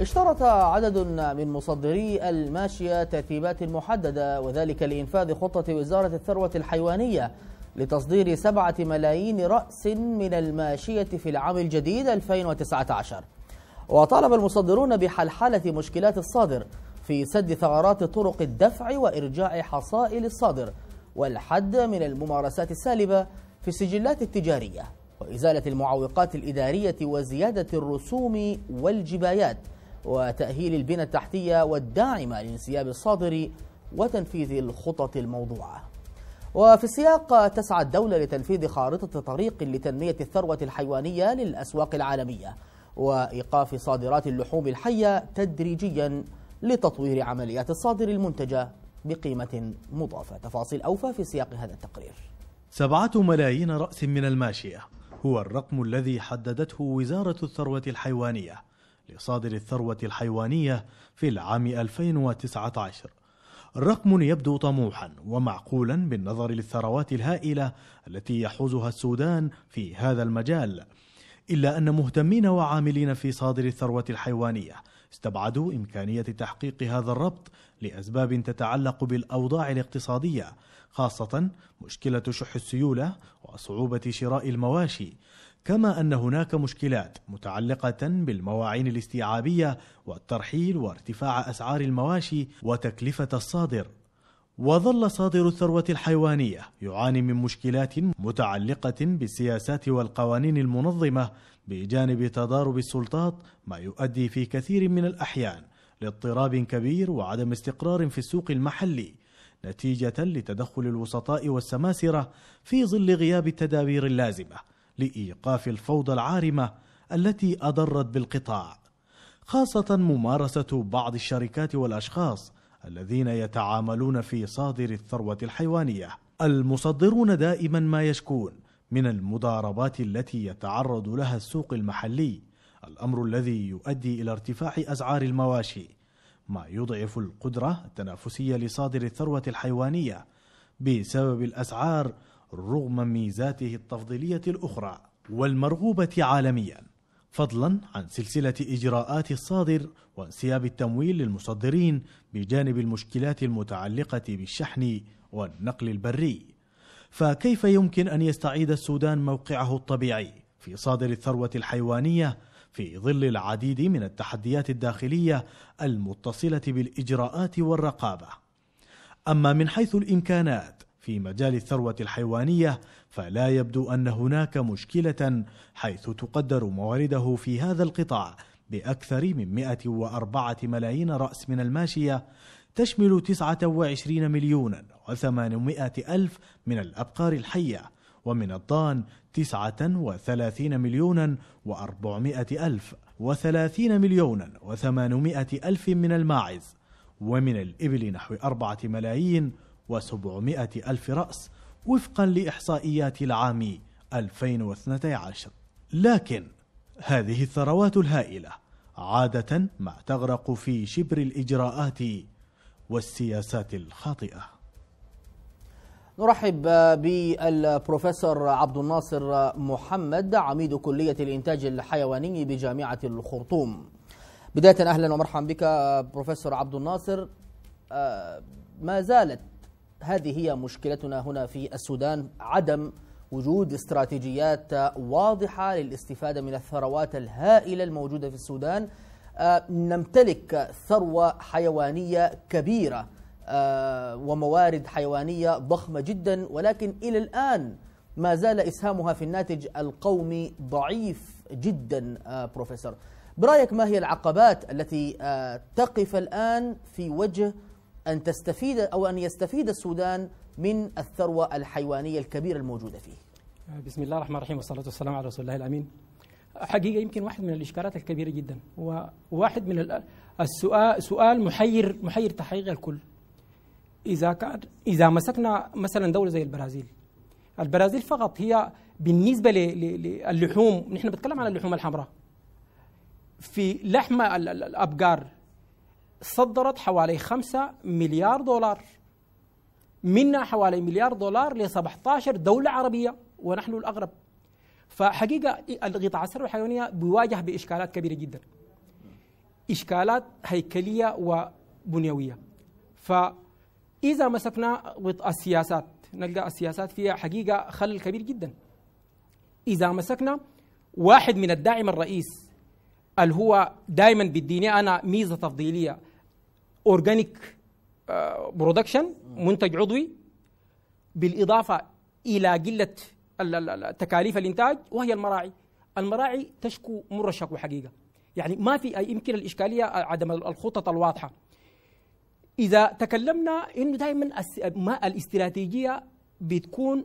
اشترط عدد من مصدري الماشية ترتيبات محددة وذلك لإنفاذ خطة وزارة الثروة الحيوانية لتصدير سبعة ملايين رأس من الماشية في العام الجديد 2019 وطالب المصدرون بحلحلة مشكلات الصادر في سد ثغرات طرق الدفع وإرجاع حصائل الصادر والحد من الممارسات السالبة في السجلات التجارية وإزالة المعوقات الإدارية وزيادة الرسوم والجبايات وتأهيل البنى التحتية والداعمة لانسياب الصادر وتنفيذ الخطط الموضوعة وفي السياق تسعى الدولة لتنفيذ خارطة طريق لتنمية الثروة الحيوانية للأسواق العالمية وإيقاف صادرات اللحوم الحية تدريجيا لتطوير عمليات الصادر المنتجة بقيمة مضافة تفاصيل أوفى في سياق هذا التقرير سبعة ملايين رأس من الماشية هو الرقم الذي حددته وزارة الثروة الحيوانية لصادر الثروة الحيوانية في العام 2019 رقم يبدو طموحا ومعقولا بالنظر للثروات الهائلة التي يحوزها السودان في هذا المجال إلا أن مهتمين وعاملين في صادر الثروة الحيوانية استبعدوا إمكانية تحقيق هذا الربط لأسباب تتعلق بالأوضاع الاقتصادية خاصة مشكلة شح السيولة وصعوبة شراء المواشي كما ان هناك مشكلات متعلقه بالمواعين الاستيعابيه والترحيل وارتفاع اسعار المواشي وتكلفه الصادر وظل صادر الثروه الحيوانيه يعاني من مشكلات متعلقه بالسياسات والقوانين المنظمه بجانب تضارب السلطات ما يؤدي في كثير من الاحيان لاضطراب كبير وعدم استقرار في السوق المحلي نتيجه لتدخل الوسطاء والسماسره في ظل غياب التدابير اللازمه لايقاف الفوضى العارمه التي اضرت بالقطاع خاصه ممارسه بعض الشركات والاشخاص الذين يتعاملون في صادر الثروه الحيوانيه المصدرون دائما ما يشكون من المضاربات التي يتعرض لها السوق المحلي الامر الذي يؤدي الى ارتفاع اسعار المواشي ما يضعف القدره التنافسيه لصادر الثروه الحيوانيه بسبب الاسعار رغم ميزاته التفضيلية الأخرى والمرغوبة عالميا فضلا عن سلسلة إجراءات الصادر وانسياب التمويل للمصدرين بجانب المشكلات المتعلقة بالشحن والنقل البري فكيف يمكن أن يستعيد السودان موقعه الطبيعي في صادر الثروة الحيوانية في ظل العديد من التحديات الداخلية المتصلة بالإجراءات والرقابة أما من حيث الإمكانات في مجال الثروه الحيوانيه فلا يبدو ان هناك مشكله حيث تقدر موارده في هذا القطاع باكثر من 104 ملايين راس من الماشيه تشمل 29 مليون و800 ألف من الأبقار الحية ومن الضان 39 مليون و400 ألف و30 مليون و800 ألف من الماعز ومن الإبل نحو 4 ملايين وسبعمائة ألف رأس وفقا لإحصائيات العام 2012 لكن هذه الثروات الهائلة عادة ما تغرق في شبر الإجراءات والسياسات الخاطئة نرحب بالبروفيسور عبد الناصر محمد عميد كلية الإنتاج الحيواني بجامعة الخرطوم بداية أهلا ومرحبا بك بروفيسور عبد الناصر آه، ما زالت هذه هي مشكلتنا هنا في السودان عدم وجود استراتيجيات واضحة للاستفادة من الثروات الهائلة الموجودة في السودان آه، نمتلك ثروة حيوانية كبيرة آه، وموارد حيوانية ضخمة جدا ولكن إلى الآن ما زال إسهامها في الناتج القومي ضعيف جدا آه، بروفيسور برأيك ما هي العقبات التي تقف الآن في وجه أن تستفيد أو أن يستفيد السودان من الثروة الحيوانية الكبيرة الموجودة فيه بسم الله الرحمن الرحيم والصلاة والسلام على رسول الله الأمين حقيقة يمكن واحد من الإشكالات الكبيرة جدا وواحد من السؤال سؤال محير محير تحقيق الكل إذا كان إذا مسكنا مثلا دولة زي البرازيل البرازيل فقط هي بالنسبة للحوم نحن بنتكلم عن اللحوم الحمراء في لحم الأبقار صدرت حوالي 5 مليار دولار منها حوالي مليار دولار ل 17 دولة عربية ونحن الأغرب فحقيقة القطاع السر الحيوانية بيواجه بإشكالات كبيرة جدا إشكالات هيكلية وبنيوية فإذا مسكنا السياسات نلقى السياسات فيها حقيقة خلل كبير جدا إذا مسكنا واحد من الداعم الرئيس اللي هو دائما بالدينية أنا ميزة تفضيلية اورجانيك آه، برودكشن منتج عضوي بالاضافه الى قله تكاليف الانتاج وهي المراعي المراعي تشكو مر الشكوى حقيقه يعني ما في أي يمكن الاشكاليه آه، عدم الخطط الواضحه اذا تكلمنا انه دائما ما الاستراتيجيه بتكون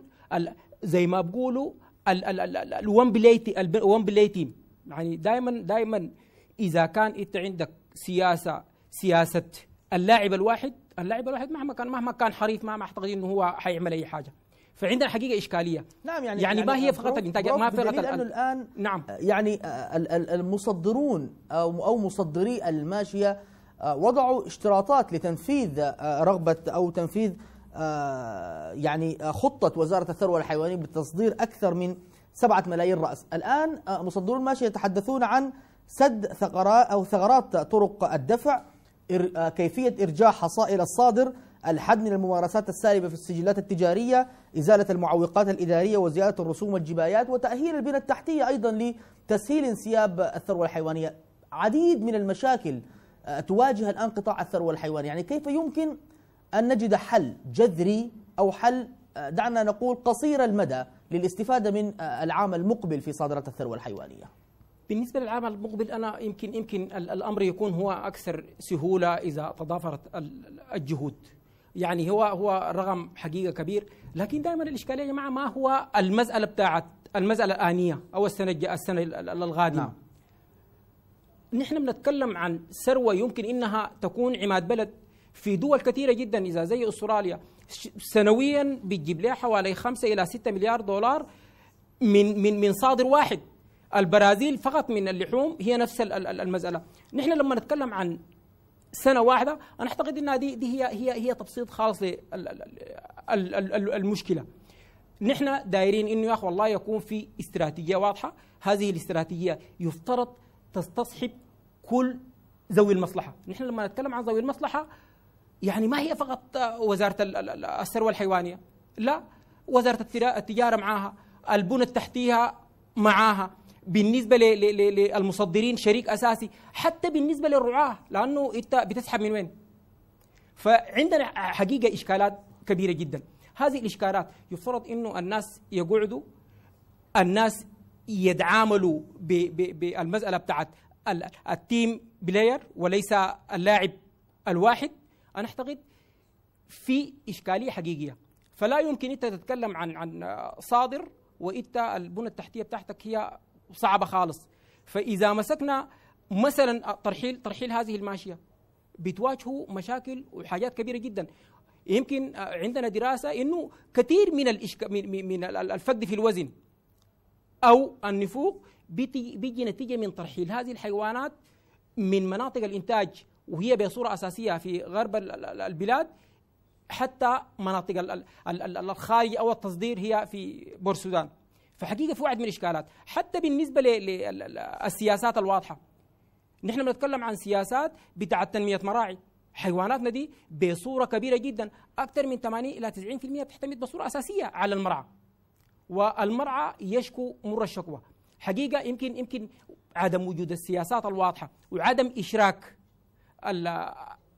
زي ما بقولوا الون بلاي الون بلاي تيم يعني دائما دائما اذا كان انت عندك سياسه سياسه اللاعب الواحد اللاعب الواحد مهما كان مهما كان حريف ما اعتقد انه هو حيعمل اي حاجه فعندنا حقيقه اشكاليه نعم يعني يعني, يعني ما هي فقط الانتاج ما فقط لانه الان نعم يعني المصدرون او او مصدري الماشيه آه، وضعوا اشتراطات لتنفيذ آه، رغبه او تنفيذ آه، يعني خطه وزاره الثروه الحيوانيه بتصدير اكثر من سبعة ملايين رأس الآن مصدرون الماشية يتحدثون عن سد ثغرات أو ثغرات طرق الدفع آه، كيفية إرجاع حصائل الصادر الحد من الممارسات السالبة في السجلات التجارية إزالة المعوقات الإدارية وزيادة الرسوم والجبايات وتأهيل البنى التحتية أيضا لتسهيل انسياب الثروة الحيوانية عديد من المشاكل آه، تواجه الآن قطاع الثروة الحيوانية يعني كيف يمكن أن نجد حل جذري أو حل آه، دعنا نقول قصير المدى للاستفادة من العام المقبل في صادرات الثروة الحيوانية بالنسبه للعام المقبل انا يمكن يمكن الامر يكون هو اكثر سهوله اذا تضافرت الجهود يعني هو هو رقم حقيقه كبير لكن دائما الاشكاليه يا جماعه ما هو المساله بتاعت المساله الانيه او السنه السنه القادمه نعم. نحن بنتكلم عن ثروه يمكن انها تكون عماد بلد في دول كثيره جدا اذا زي استراليا سنويا بتجيب لها حوالي 5 الى 6 مليار دولار من من من صادر واحد البرازيل فقط من اللحوم هي نفس المسألة نحن لما نتكلم عن سنة واحدة أنا أعتقد ان دي, هي, هي, هي تبسيط خالص للمشكلة نحن دايرين أنه يا أخي والله يكون في استراتيجية واضحة هذه الاستراتيجية يفترض تستصحب كل ذوي المصلحة نحن لما نتكلم عن ذوي المصلحة يعني ما هي فقط وزارة الثروة الحيوانية لا وزارة التجارة معاها البنى التحتيه معاها بالنسبه للمصدرين شريك اساسي حتى بالنسبه للرعاه لانه انت بتسحب من وين فعندنا حقيقه اشكالات كبيره جدا هذه الاشكالات يفترض انه الناس يقعدوا الناس يتعاملوا بالمساله بتاعت التيم بلاير وليس اللاعب الواحد انا اعتقد في اشكاليه حقيقيه فلا يمكن انت تتكلم عن عن صادر وانت البنى التحتيه بتاعتك هي صعبه خالص فاذا مسكنا مثلا ترحيل ترحيل هذه الماشيه بتواجهوا مشاكل وحاجات كبيره جدا يمكن عندنا دراسه انه كثير من الإشك... من, من الفقد في الوزن او النفوق بيجي, بيجي نتيجه من ترحيل هذه الحيوانات من مناطق الانتاج وهي بصوره اساسيه في غرب البلاد حتى مناطق الخارج او التصدير هي في بور السودان فحقيقه في واحد من الاشكالات حتى بالنسبه للسياسات الواضحه نحن بنتكلم عن سياسات بتاع تنميه مراعي حيواناتنا دي بصوره كبيره جدا اكثر من 80 الى 90% بتعتمد بصوره اساسيه على المرعى والمرعى يشكو مر الشكوى حقيقه يمكن يمكن عدم وجود السياسات الواضحه وعدم اشراك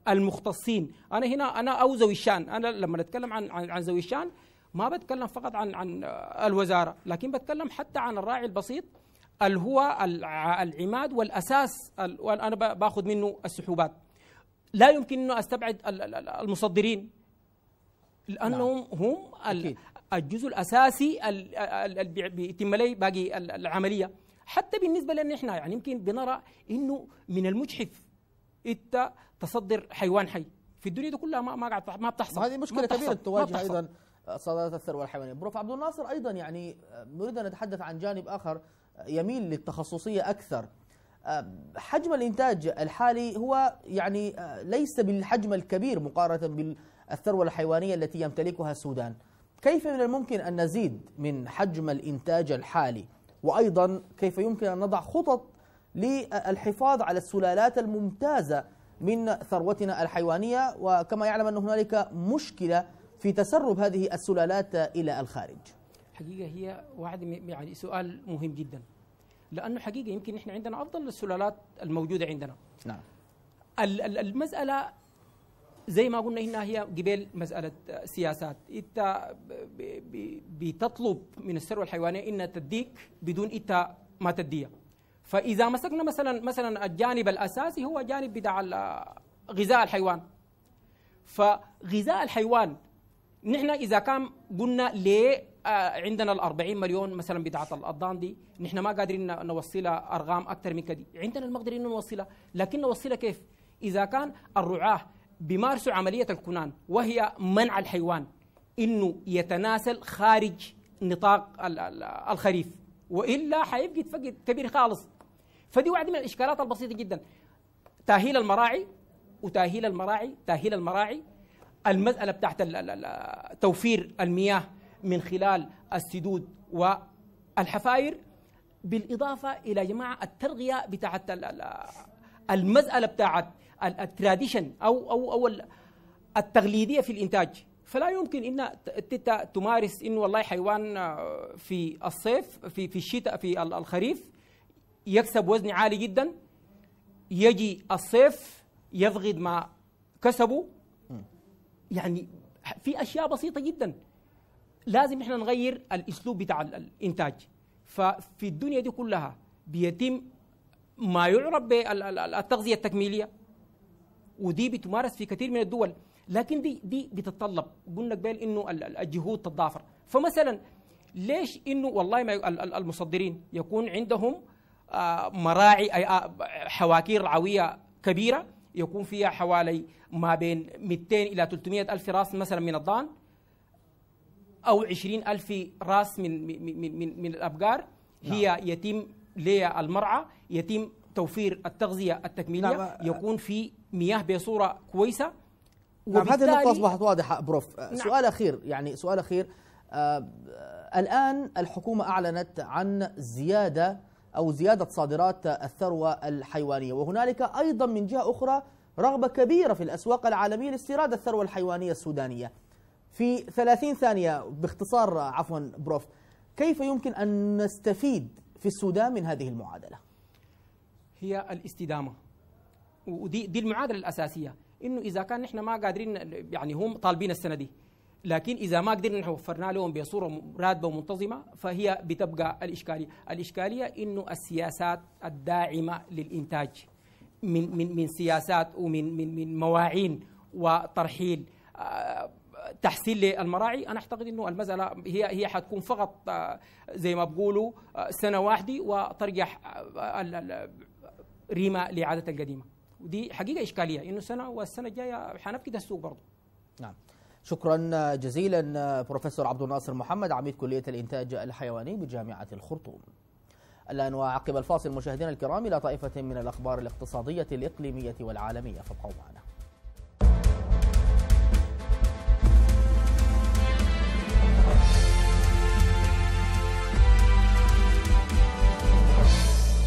المختصين انا هنا انا او ذوي الشان انا لما نتكلم عن عن ذوي الشان ما بتكلم فقط عن عن الوزاره لكن بتكلم حتى عن الراعي البسيط اللي هو العماد والاساس انا باخذ منه السحوبات لا يمكن انه استبعد المصدرين لانهم لا. نعم. هم أكيد. الجزء الاساسي اللي بيتم لي باقي العمليه حتى بالنسبه لنا احنا يعني يمكن بنرى انه من المجحف انت تصدر حيوان حي في الدنيا دي كلها ما ما قاعد ما بتحصل هذه مشكله كبيره تواجه ايضا صادرات الثروة الحيوانية بروف عبد الناصر أيضا يعني آه، نريد أن نتحدث عن جانب آخر آه، يميل للتخصصية أكثر آه، حجم الإنتاج الحالي هو يعني ليس بالحجم الكبير مقارنة بالثروة الحيوانية التي يمتلكها السودان كيف من الممكن أن نزيد من حجم الإنتاج الحالي وأيضا كيف يمكن أن نضع خطط للحفاظ على السلالات الممتازة من ثروتنا الحيوانية وكما يعلم أن هنالك مشكلة في تسرب هذه السلالات إلى الخارج حقيقة هي واحد يعني سؤال مهم جدا لأنه حقيقة يمكن نحن عندنا أفضل السلالات الموجودة عندنا نعم المسألة زي ما قلنا هنا هي قبل مسألة سياسات أنت بتطلب من الثروة الحيوانية أن تديك بدون أنت ما تديها فإذا مسكنا مثلا مثلا الجانب الأساسي هو جانب بتاع غذاء الحيوان فغذاء الحيوان نحن اذا كان قلنا ليه آه، عندنا ال 40 مليون مثلا بتاعه الاضان دي نحن ما قادرين نوصلها ارقام اكثر من كده عندنا المقدرين نوصلها لكن نوصلها كيف اذا كان الرعاه بيمارسوا عمليه الكنان وهي منع الحيوان انه يتناسل خارج نطاق الخريف والا حيبقى يتفقد كبير خالص فدي واحده من الاشكالات البسيطه جدا تاهيل المراعي وتاهيل المراعي تاهيل المراعي المسألة بتاعت توفير المياه من خلال السدود والحفاير بالإضافة إلى جماعة الترغية بتاعت المسألة بتاعت التراديشن أو أو أو التقليدية في الإنتاج فلا يمكن ان تمارس ان والله حيوان آه، في الصيف في في الشتاء في الخريف يكسب وزن عالي جدا يجي الصيف يفقد ما كسبه يعني في اشياء بسيطه جدا لازم احنا نغير الاسلوب بتاع الانتاج ففي الدنيا دي كلها بيتم ما يعرف بالتغذيه التكميليه ودي بتمارس في كثير من الدول لكن دي دي بتتطلب قلنا قبل انه الجهود تتضافر فمثلا ليش انه والله ما المصدرين يكون عندهم آه، مراعي آه، آه، حواكير رعويه كبيره يكون فيها حوالي ما بين 200 إلى 300 ألف راس مثلا من الضان أو 20 ألف راس من من من, من الأبقار نعم. هي نعم. يتم للمرعى يتم توفير التغذية التكميلية نعم. آه، يكون في مياه بصورة كويسة نعم هذه النقطة أصبحت واضحة بروف آه، نعم. سؤال أخير يعني سؤال أخير آه, آه، الآن الحكومة أعلنت عن زيادة أو زيادة صادرات الثروة الحيوانية وهنالك أيضا من جهة أخرى رغبة كبيرة في الأسواق العالمية لاستيراد الثروة الحيوانية السودانية في 30 ثانية باختصار عفوا بروف كيف يمكن أن نستفيد في السودان من هذه المعادلة هي الاستدامة ودي دي المعادلة الأساسية انه اذا كان نحن ما قادرين يعني هم طالبين السنه دي لكن اذا ما قدرنا نحن وفرنا لهم بصوره راتبه ومنتظمه فهي بتبقى الاشكاليه، الاشكاليه انه السياسات الداعمه للانتاج من من من سياسات ومن من من مواعين وترحيل آه، تحسين للمراعي انا اعتقد انه المساله هي هي حتكون فقط آه، زي ما بقولوا آه، سنه واحده وترجح ريما لعادة القديمه ودي حقيقه اشكاليه انه سنه والسنه الجايه حنفقد السوق برضه نعم شكرا جزيلا بروفيسور عبد الناصر محمد عميد كلية الإنتاج الحيواني بجامعة الخرطوم الآن وعقب الفاصل مشاهدينا الكرام إلى طائفة من الأخبار الاقتصادية الإقليمية والعالمية فابقوا معنا